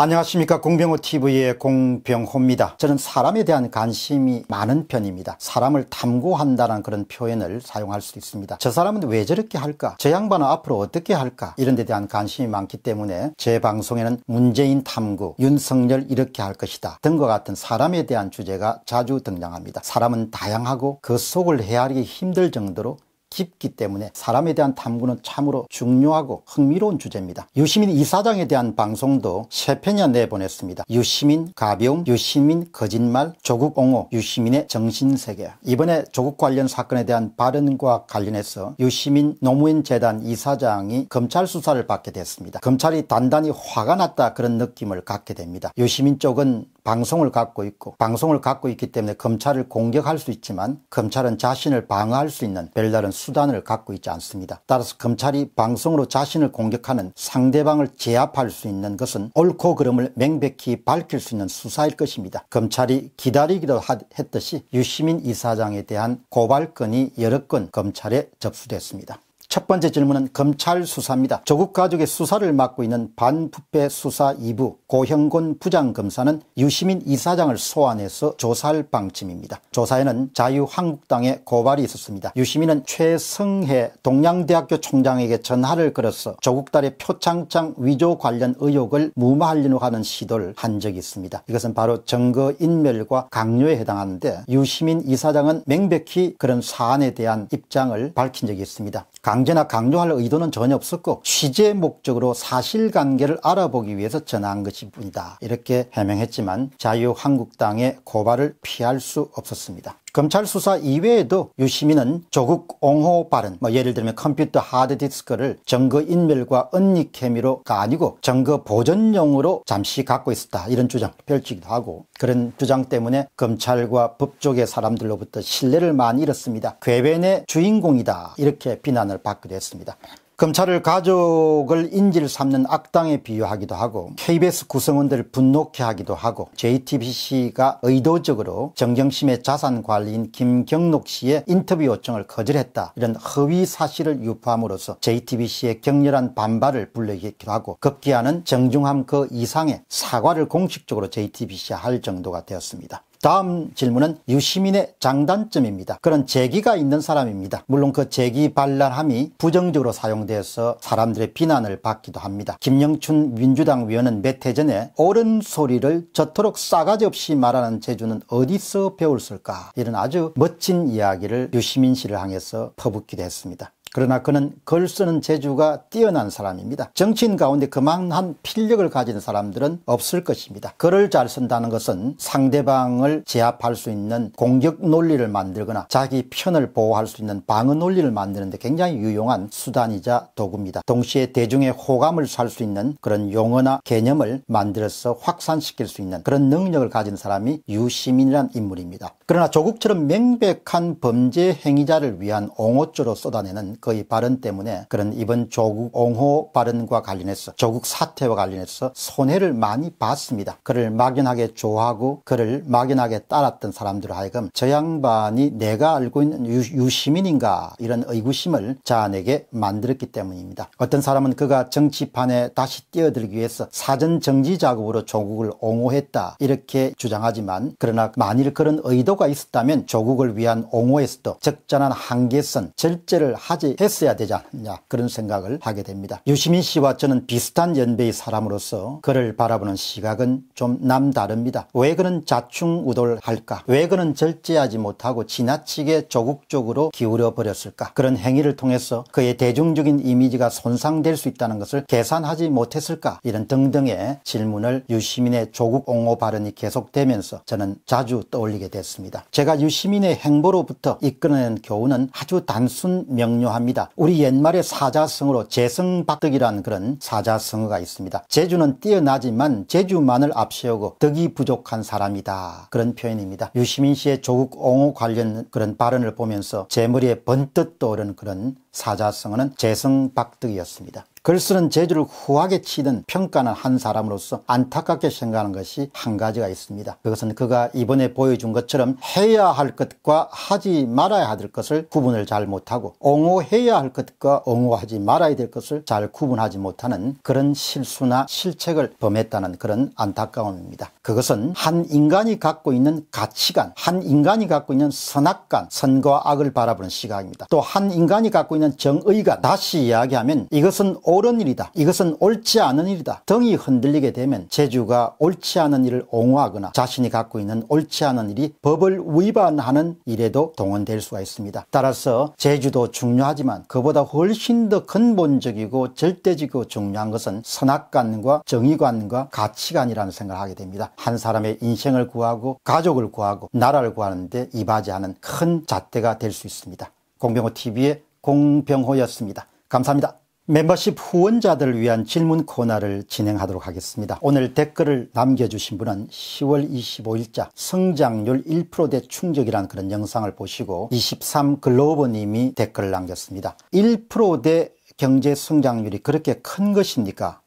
안녕하십니까 공병호TV의 공병호입니다. 저는 사람에 대한 관심이 많은 편입니다. 사람을 탐구한다는 그런 표현을 사용할 수 있습니다. 저 사람은 왜 저렇게 할까? 저 양반은 앞으로 어떻게 할까? 이런 데 대한 관심이 많기 때문에 제 방송에는 문재인 탐구, 윤석열 이렇게 할 것이다 등과 같은 사람에 대한 주제가 자주 등장합니다. 사람은 다양하고 그 속을 헤아리기 힘들 정도로 깊기 때문에 사람에 대한 탐구는 참으로 중요하고 흥미로운 주제입니다. 유시민 이사장에 대한 방송도 3 편이나 내보냈습니다. 유시민 가벼움, 유시민 거짓말, 조국 옹호, 유시민의 정신세계 이번에 조국 관련 사건에 대한 발언과 관련해서 유시민 노무현 재단 이사장이 검찰 수사를 받게 됐습니다. 검찰이 단단히 화가 났다 그런 느낌을 갖게 됩니다. 유시민 쪽은 방송을 갖고 있고 방송을 갖고 있기 때문에 검찰을 공격할 수 있지만 검찰은 자신을 방어할 수 있는 별다른 수단을 갖고 있지 않습니다. 따라서 검찰이 방송으로 자신을 공격하는 상대방을 제압할 수 있는 것은 옳고 그름을 명백히 밝힐 수 있는 수사일 것입니다. 검찰이 기다리기도 했듯이 유시민 이사장에 대한 고발건이 여러 건 검찰에 접수됐습니다. 첫 번째 질문은 검찰 수사입니다. 조국 가족의 수사를 맡고 있는 반부패 수사 2부 고형곤 부장검사는 유시민 이사장을 소환해서 조사할 방침입니다. 조사에는 자유한국당의 고발이 있었습니다. 유시민은 최성해 동양대학교 총장에게 전화를 걸어서 조국딸의 표창장 위조 관련 의혹을 무마하려고 하는 시도를 한 적이 있습니다. 이것은 바로 증거인멸과 강요에 해당하는데 유시민 이사장은 명백히 그런 사안에 대한 입장을 밝힌 적이 있습니다. 강제나 강요할 의도는 전혀 없었고 취재 목적으로 사실관계를 알아보기 위해서 전화한 것입니다. 것일 이다 이렇게 해명했지만 자유한국당의 고발을 피할 수 없었습니다. 검찰 수사 이외에도 유시민은 조국 옹호 발언, 뭐 예를 들면 컴퓨터 하드디스크를 증거인멸과 은닉 혐의로 가 아니고 증거 보존용으로 잠시 갖고 있었다 이런 주장 펼치기도 하고 그런 주장 때문에 검찰과 법조계 사람들로부터 신뢰를 많이 잃었습니다. 괴변의 주인공이다 이렇게 비난을 받기도 했습니다. 검찰을 가족을 인질 삼는 악당에 비유하기도 하고 KBS 구성원들을 분노케 하기도 하고 JTBC가 의도적으로 정경심의 자산관리인 김경록 씨의 인터뷰 요청을 거절했다 이런 허위 사실을 유포함으로써 JTBC의 격렬한 반발을 불러일으키기도 하고 급기야는 정중함 그 이상의 사과를 공식적으로 JTBC에 할 정도가 되었습니다. 다음 질문은 유시민의 장단점입니다. 그런 재기가 있는 사람입니다. 물론 그 재기 발랄함이 부정적으로 사용되어서 사람들의 비난을 받기도 합니다. 김영춘 민주당 위원은 몇 해 전에 옳은 소리를 저토록 싸가지 없이 말하는 재주는 어디서 배웠을까 이런 아주 멋진 이야기를 유시민 씨를 향해서 퍼붓기도 했습니다. 그러나 그는 글 쓰는 재주가 뛰어난 사람입니다. 정치인 가운데 그만한 필력을 가진 사람들은 없을 것입니다. 글을 잘 쓴다는 것은 상대방을 제압할 수 있는 공격 논리를 만들거나 자기 편을 보호할 수 있는 방어 논리를 만드는 데 굉장히 유용한 수단이자 도구입니다. 동시에 대중의 호감을 살 수 있는 그런 용어나 개념을 만들어서 확산시킬 수 있는 그런 능력을 가진 사람이 유시민이란 인물입니다. 그러나 조국처럼 명백한 범죄 행위자를 위한 옹호조로 쏟아내는 그의 발언 때문에 그런 이번 조국 옹호 발언과 관련해서 조국 사태와 관련해서 손해를 많이 봤습니다. 그를 막연하게 좋아하고 그를 막연하게 따랐던 사람들 하여금 저 양반이 내가 알고 있는 유, 유 시민인가 이런 의구심을 자아내게 만들었기 때문입니다. 어떤 사람은 그가 정치판에 다시 뛰어들기 위해서 사전 정지 작업으로 조국을 옹호했다 이렇게 주장하지만 그러나 만일 그런 의도 필요가 있었다면 조국을 위한 옹호에서도 적절한 한계선 절제를 하지 했어야 되지 않느냐 그런 생각을 하게 됩니다. 유시민 씨와 저는 비슷한 연배의 사람으로서 그를 바라보는 시각은 좀 남다릅니다. 왜 그는 자충우돌 할까? 왜 그는 절제하지 못하고 지나치게 조국 적으로 기울여 버렸을까? 그런 행위를 통해서 그의 대중적인 이미지가 손상될 수 있다는 것을 계산하지 못했을까? 이런 등등의 질문을 유시민의 조국 옹호 발언이 계속되면서 저는 자주 떠올리게 됐습니다. 있습니다. 제가 유시민의 행보로부터 이끌어낸 교훈은 아주 단순 명료합니다. 우리 옛말에 사자성어로 재성박득이라는 그런 사자성어가 있습니다. 재주는 뛰어나지만 재주만을 앞세우고 덕이 부족한 사람이다. 그런 표현입니다. 유시민 씨의 조국 옹호 관련 그런 발언을 보면서 제 머리에 번뜩 떠오른 그런 사자성어는 재성박득이었습니다. 글쓰는 재주를 후하게 치던 평가는 한 사람으로서 안타깝게 생각하는 것이 한 가지가 있습니다. 그것은 그가 이번에 보여준 것처럼 해야 할 것과 하지 말아야 할 것을 구분을 잘 못하고 옹호해야 할 것과 옹호하지 말아야 될 것을 잘 구분하지 못하는 그런 실수나 실책을 범했다는 그런 안타까움입니다. 그것은 한 인간이 갖고 있는 가치관, 한 인간이 갖고 있는 선악관, 선과 악을 바라보는 시각입니다. 또 한 인간이 갖고 있는 있는 정의가 다시 이야기하면 이것은 옳은 일이다. 이것은 옳지 않은 일이다. 등이 흔들리게 되면 재주가 옳지 않은 일을 옹호하거나 자신이 갖고 있는 옳지 않은 일이 법을 위반하는 일에도 동원될 수가 있습니다. 따라서 재주도 중요하지만 그보다 훨씬 더 근본적이고 절대적이고 중요한 것은 선악관과 정의관과 가치관이라는 생각을 하게 됩니다. 한 사람의 인생을 구하고 가족을 구하고 나라를 구하는데 이바지하는 큰 잣대가 될 수 있습니다. 공병호 TV의 공병호였습니다. 감사합니다. 멤버십 후원자들을 위한 질문 코너를 진행하도록 하겠습니다. 오늘 댓글을 남겨주신 분은 10월 25일자 성장률 1%대 충격이라는 그런 영상을 보시고 23글로버님이 댓글을 남겼습니다. 1%대 경제 성장률이 그렇게 큰 것입니까?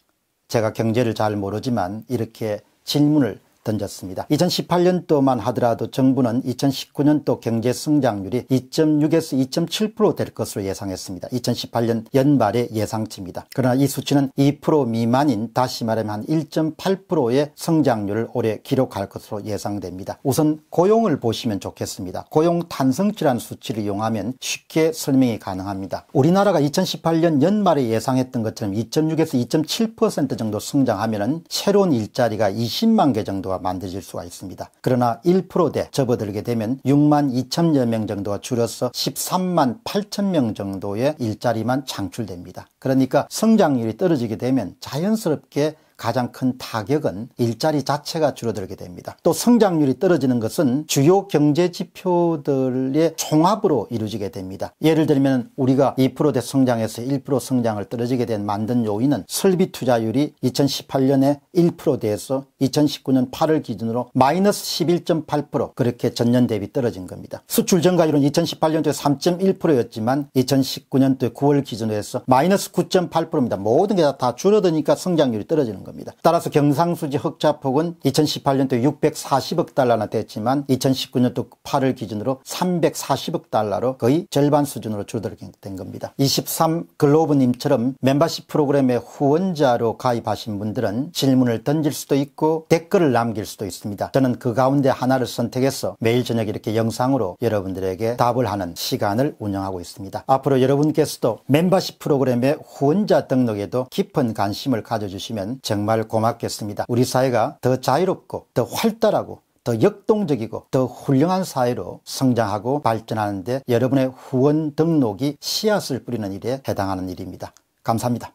제가 경제를 잘 모르지만 이렇게 질문을 던졌습니다. 2018년도만 하더라도 정부는 2019년도 경제 성장률이 2.6에서 2.7%될 것으로 예상했습니다. 2018년 연말의 예상치입니다. 그러나 이 수치는 2% 미만인 다시 말하면 1.8%의 성장률을 올해 기록할 것으로 예상됩니다. 우선 고용을 보시면 좋겠습니다. 고용 탄성치라는 수치를 이용하면 쉽게 설명이 가능합니다. 우리나라가 2018년 연말에 예상했던 것처럼 2.6에서 2.7% 정도 성장하면 새로운 일자리가 20만 개 정도 정도가 만들어질 수가 있습니다. 그러나 1%대 접어들게 되면 6만 2천여 명 정도가 줄어서 13만 8천 명 정도의 일자리만 창출됩니다. 그러니까 성장률이 떨어지게 되면 자연스럽게 가장 큰 타격은 일자리 자체가 줄어들게 됩니다. 또 성장률이 떨어지는 것은 주요 경제 지표들의 종합으로 이루어지게 됩니다. 예를 들면 우리가 2%대 성장에서 1% 성장을 떨어지게 된 만든 요인은 설비 투자율이 2018년에 1%대에서 2019년 8월 기준으로 마이너스 11.8% 그렇게 전년 대비 떨어진 겁니다. 수출 증가율은 2018년도에 3.1%였지만 2019년도 9월 기준으로 해서 마이너스 9.8%입니다. 모든 게 다 줄어드니까 성장률이 떨어지는 겁니다. 겁니다. 따라서 경상수지 흑자폭은 2018년도 640억 달러나 됐지만 2019년도 8월 기준으로 340억 달러로 거의 절반 수준으로 줄어들게 된 겁니다. 23 글로브님처럼 멤버십 프로그램의 후원자로 가입하신 분들은 질문을 던질 수도 있고 댓글을 남길 수도 있습니다. 저는 그 가운데 하나를 선택해서 매일 저녁 이렇게 영상으로 여러분들에게 답을 하는 시간을 운영하고 있습니다. 앞으로 여러분께서도 멤버십 프로그램의 후원자 등록에도 깊은 관심을 가져주시면 정 정말 고맙겠습니다. 우리 사회가 더 자유롭고 더 활달하고 더 역동적이고 더 훌륭한 사회로 성장하고 발전하는데 여러분의 후원 등록이 씨앗을 뿌리는 일에 해당하는 일입니다. 감사합니다.